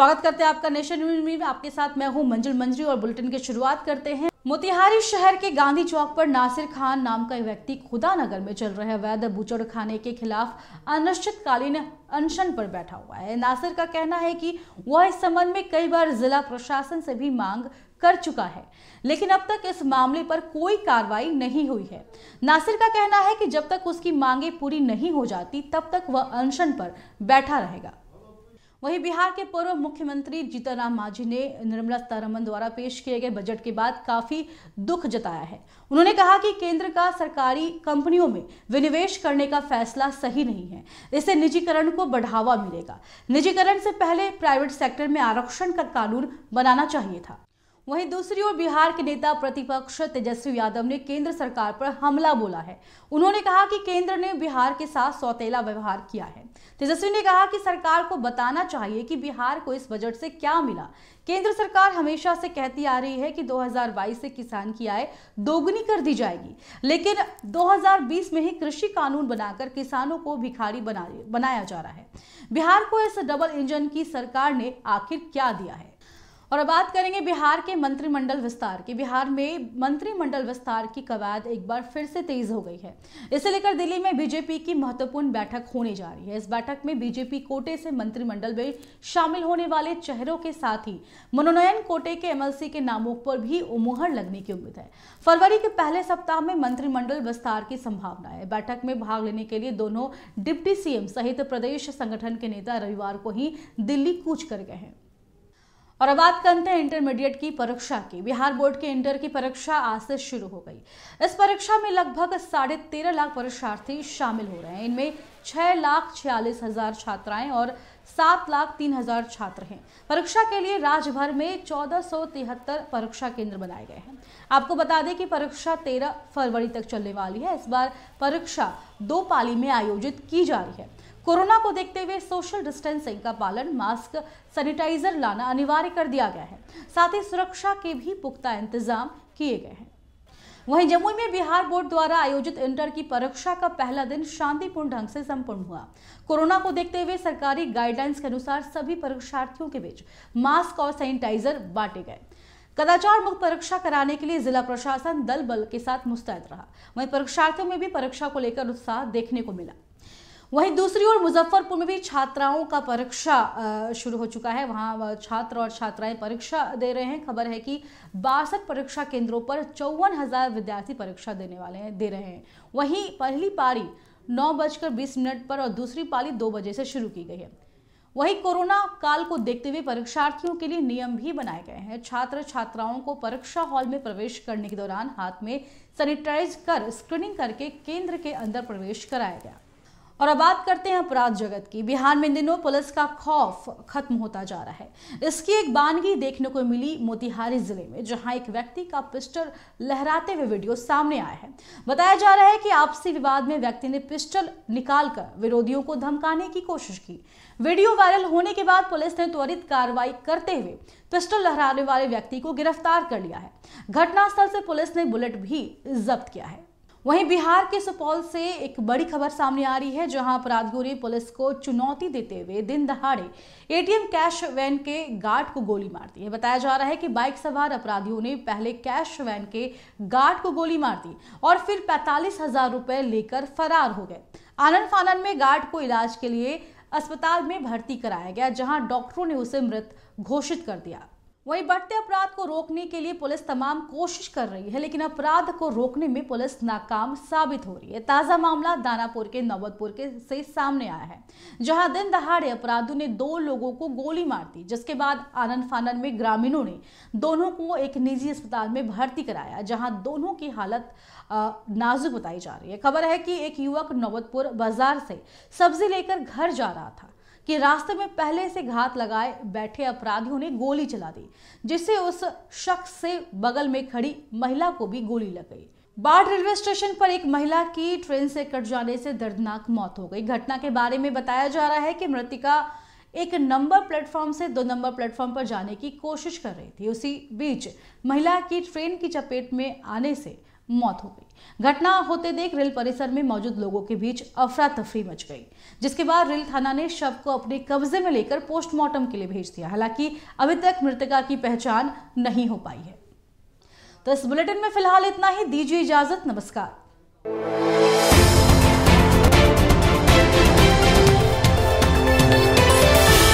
स्वागत करते हैं आपका नेशन न्यूज में आपके साथ मैं हूं मंजुल मंजरी और बुलेटिन की शुरुआत करते हैं मोतिहारी शहर के गांधी चौक पर नासिर खान नाम का व्यक्ति खुदा नगर में चल रहे वैध बुचड़ खाने के खिलाफ अनिश्चितकालीन अनशन पर बैठा हुआ है नासिर का कहना है कि वह इस संबंध में कई बार जिला प्रशासन से भी मांग कर चुका है लेकिन अब तक इस मामले पर कोई कार्रवाई नहीं हुई है नासिर का कहना है कि जब तक उसकी मांगे पूरी नहीं हो जाती तब तक वह अनशन पर बैठा रहेगा वहीं बिहार के पूर्व मुख्यमंत्री जीतनराम मांझी ने निर्मला सीतारमन द्वारा पेश किए गए बजट के बाद काफी दुख जताया है उन्होंने कहा कि केंद्र का सरकारी कंपनियों में विनिवेश करने का फैसला सही नहीं है इससे निजीकरण को बढ़ावा मिलेगा निजीकरण से पहले प्राइवेट सेक्टर में आरक्षण का कानून बनाना चाहिए था वहीं दूसरी ओर बिहार के नेता प्रतिपक्ष तेजस्वी यादव ने केंद्र सरकार पर हमला बोला है उन्होंने कहा कि केंद्र ने बिहार के साथ सौतेला व्यवहार किया है तेजस्वी ने कहा कि सरकार को बताना चाहिए कि बिहार को इस बजट से क्या मिला केंद्र सरकार हमेशा से कहती आ रही है कि 2022 से किसान की आय दोगुनी कर दी जाएगी लेकिन 2020 में ही कृषि कानून बनाकर किसानों को भिखारी बना बनाया जा रहा है बिहार को इस डबल इंजन की सरकार ने आखिर क्या दिया है और अब बात करेंगे बिहार के मंत्रिमंडल विस्तार की बिहार में मंत्रिमंडल विस्तार की कवायद एक बार फिर से तेज हो गई है इसे लेकर दिल्ली में बीजेपी की महत्वपूर्ण बैठक होने जा रही है इस बैठक में बीजेपी कोटे से मंत्रिमंडल में शामिल होने वाले चेहरों के साथ ही मनोनयन कोटे के एमएलसी के नामों पर भी मुहर लगने की उम्मीद है फरवरी के पहले सप्ताह में मंत्रिमंडल विस्तार की संभावना है बैठक में भाग लेने के लिए दोनों डिप्टी सीएम सहित प्रदेश संगठन के नेता रविवार को ही दिल्ली कूच कर गए हैं और अब बात करते हैं इंटरमीडिएट की परीक्षा की बिहार बोर्ड के इंटर की परीक्षा आज से शुरू हो गई इस परीक्षा में लगभग साढ़े तेरह लाख परीक्षार्थी शामिल हो रहे हैं इनमें छह लाख छियालीस हजार छात्राएं और सात लाख तीन हजार छात्र हैं परीक्षा के लिए राज्य भर में चौदह सौ तिहत्तर परीक्षा केंद्र बनाए गए हैं आपको बता दें कि परीक्षा तेरह फरवरी तक चलने वाली है इस बार परीक्षा दो पाली में आयोजित की जा रही है कोरोना को देखते हुए सोशल डिस्टेंसिंग का पालन मास्क सैनिटाइजर लाना अनिवार्य कर दिया गया है साथ ही सुरक्षा के भी पुख्ता इंतजाम किए गए हैं वहीं जमुई में बिहार बोर्ड द्वारा आयोजित इंटर की परीक्षा का पहला दिन शांतिपूर्ण ढंग से संपन्न हुआ कोरोना को देखते हुए सरकारी गाइडलाइंस के अनुसार सभी परीक्षार्थियों के बीच मास्क और सैनिटाइजर बांटे गए कदाचार मुक्त परीक्षा कराने के लिए जिला प्रशासन दल बल के साथ मुस्तैद रहा वहीं परीक्षार्थियों में भी परीक्षा को लेकर उत्साह देखने को मिला वहीं दूसरी ओर मुजफ्फरपुर में भी छात्राओं का परीक्षा शुरू हो चुका है वहां छात्र और छात्राएं परीक्षा दे रहे हैं खबर है कि बासठ परीक्षा केंद्रों पर चौवन हजार विद्यार्थी परीक्षा देने वाले हैं दे रहे हैं वहीं पहली पारी नौ बजकर बीस मिनट पर और दूसरी पारी दो बजे से शुरू की गई है वहीं कोरोना काल को देखते हुए परीक्षार्थियों के लिए नियम भी बनाए गए हैं छात्र छात्राओं को परीक्षा हॉल में प्रवेश करने के दौरान हाथ में सैनिटाइज कर स्क्रीनिंग करके केंद्र के अंदर प्रवेश कराया गया और अब बात करते हैं अपराध जगत की बिहार में दिनों पुलिस का खौफ खत्म होता जा रहा है इसकी एक बानगी देखने को मिली मोतिहारी जिले में जहां एक व्यक्ति का पिस्टल लहराते हुए वीडियो सामने आया है बताया जा रहा है कि आपसी विवाद में व्यक्ति ने पिस्टल निकालकर विरोधियों को धमकाने की कोशिश की वीडियो वायरल होने के बाद पुलिस ने त्वरित कार्रवाई करते हुए पिस्टल लहराने वाले व्यक्ति को गिरफ्तार कर लिया है घटनास्थल से पुलिस ने बुलेट भी जब्त किया है वहीं बिहार के सुपौल से एक बड़ी खबर सामने आ रही है जहां अपराधियों ने पुलिस को चुनौती देते हुए दिन दहाड़े एटीएम कैश वैन के गार्ड को गोली मार दी है बताया जा रहा है कि बाइक सवार अपराधियों ने पहले कैश वैन के गार्ड को गोली मार दी और फिर पैंतालीस हजार रुपए लेकर फरार हो गए आनंद फानन में गार्ड को इलाज के लिए अस्पताल में भर्ती कराया गया जहां डॉक्टरों ने उसे मृत घोषित कर दिया वहीं बढ़ते अपराध को रोकने के लिए पुलिस तमाम कोशिश कर रही है लेकिन अपराध को रोकने में पुलिस नाकाम साबित हो रही है ताजा मामला दानापुर के नौबतपुर के से सामने आया है जहां दिन दहाड़े अपराधियों ने दो लोगों को गोली मार दी जिसके बाद आनंद फानन में ग्रामीणों ने दोनों को एक निजी अस्पताल में भर्ती कराया जहाँ दोनों की हालत नाजुक बताई जा रही है खबर है कि एक युवक नौबतपुर बाजार से सब्जी लेकर घर जा रहा था कि रास्ते में पहले से घात लगाए बैठे अपराधियों ने गोली चला दी जिससे उस शख्स से बगल में खड़ी महिला को भी गोली लग गई बाढ़ रेलवे स्टेशन पर एक महिला की ट्रेन से कट जाने से दर्दनाक मौत हो गई घटना के बारे में बताया जा रहा है कि मृतिका एक नंबर प्लेटफॉर्म से दो नंबर प्लेटफॉर्म पर जाने की कोशिश कर रही थी उसी बीच महिला की ट्रेन की चपेट में आने से मौत हो गई घटना होते देख रेल परिसर में मौजूद लोगों के बीच अफरा तफरी मच गई जिसके बाद रेल थाना ने शव को अपने कब्जे में लेकर पोस्टमार्टम के लिए भेज दिया हालांकि अभी तक मृतका की पहचान नहीं हो पाई है तो इस बुलेटिन में फिलहाल इतना ही दीजिए इजाजत नमस्कार